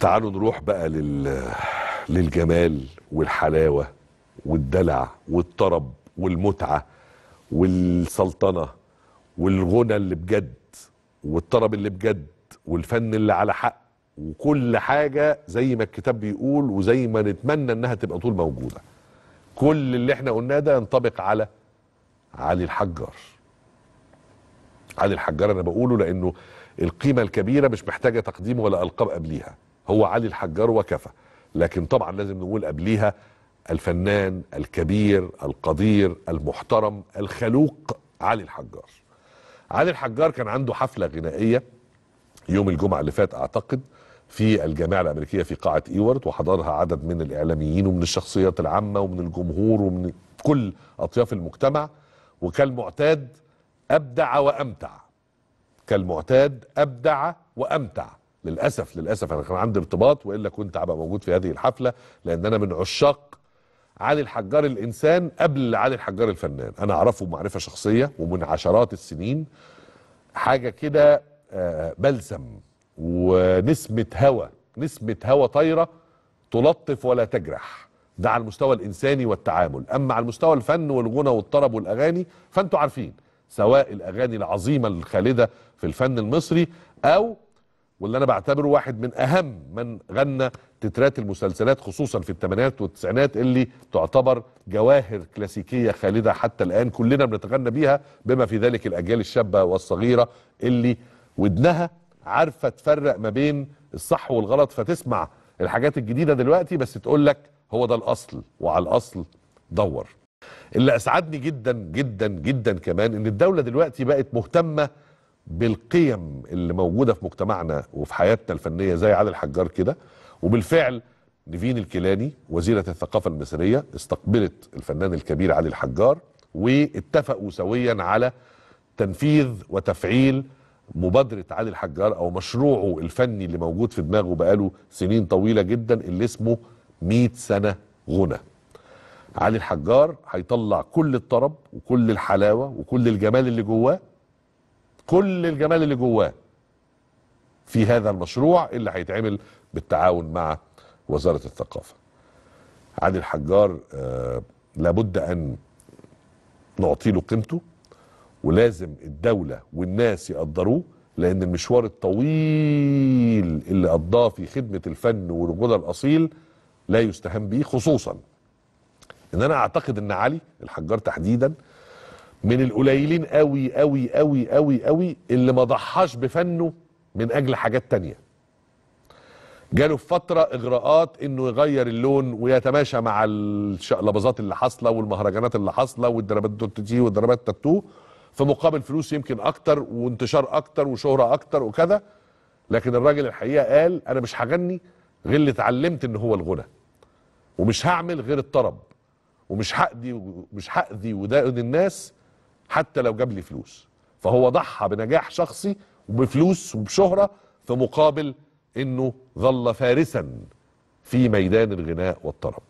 تعالوا نروح بقى لل... للجمال والحلاوة والدلع والطرب والمتعة والسلطنة والغنى اللي بجد والطرب اللي بجد والفن اللي على حق وكل حاجة زي ما الكتاب بيقول وزي ما نتمنى انها تبقى طول موجودة كل اللي احنا قلناه ده ينطبق على علي الحجار علي الحجار انا بقوله لانه القيمة الكبيرة مش محتاجة تقديم ولا القاب قبليها هو علي الحجار وكفى لكن طبعا لازم نقول قبليها الفنان الكبير القدير المحترم الخلوق علي الحجار علي الحجار كان عنده حفلة غنائية يوم الجمعة اللي فات أعتقد في الجامعة الأمريكية في قاعة إيورت وحضرها عدد من الإعلاميين ومن الشخصيات العامة ومن الجمهور ومن كل أطياف المجتمع وكالمعتاد أبدع وأمتع كالمعتاد أبدع وأمتع للاسف للاسف انا كان عندي ارتباط والا كنت هبقى موجود في هذه الحفله لان انا من عشاق علي الحجار الانسان قبل علي الحجار الفنان انا اعرفه معرفه شخصيه ومن عشرات السنين حاجه كده آه، بلسم ونسمه هوا نسمه هوا طايره تلطف ولا تجرح ده على المستوى الانساني والتعامل اما على المستوى الفن والغنى والطرب والاغاني فانتوا عارفين سواء الاغاني العظيمه الخالده في الفن المصري او واللي انا بعتبره واحد من اهم من غنى تترات المسلسلات خصوصا في الثمانينات والتسعينات اللي تعتبر جواهر كلاسيكيه خالده حتى الان كلنا بنتغنى بيها بما في ذلك الاجيال الشابه والصغيره اللي ودنها عارفه تفرق ما بين الصح والغلط فتسمع الحاجات الجديده دلوقتي بس تقول لك هو ده الاصل وعلى الاصل دور اللي اسعدني جدا جدا جدا كمان ان الدوله دلوقتي بقت مهتمه بالقيم اللي موجوده في مجتمعنا وفي حياتنا الفنيه زي علي الحجار كده وبالفعل نيفين الكيلاني وزيره الثقافه المصريه استقبلت الفنان الكبير علي الحجار واتفقوا سويا على تنفيذ وتفعيل مبادره علي الحجار او مشروعه الفني اللي موجود في دماغه بقاله سنين طويله جدا اللي اسمه 100 سنه غنى. علي الحجار هيطلع كل الطرب وكل الحلاوه وكل الجمال اللي جواه كل الجمال اللي جواه في هذا المشروع اللي هيتعمل بالتعاون مع وزارة الثقافة عادل حجار آه، لابد أن نعطي له قيمته ولازم الدولة والناس يقدروه لأن المشوار الطويل اللي قضاه في خدمة الفن ورجولة الأصيل لا يستهان به خصوصا ان انا اعتقد ان علي الحجار تحديدا من القليلين قوي قوي قوي قوي قوي اللي ما ضحاش بفنه من اجل حاجات تانية جاله في فترة اغراءات انه يغير اللون ويتماشى مع الشقلبظات اللي حاصلة والمهرجانات اللي حاصلة والدربات دوت تي والدربات تاتو في مقابل فلوس يمكن اكتر وانتشار اكتر وشهرة اكتر وكذا لكن الراجل الحقيقة قال انا مش هغني غير اللي اتعلمت ان هو الغنى ومش هعمل غير الطرب ومش هأذي ومش هأذي ودائن الناس حتى لو جاب لي فلوس فهو ضحى بنجاح شخصي وبفلوس وبشهرة في مقابل انه ظل فارسا في ميدان الغناء والطرب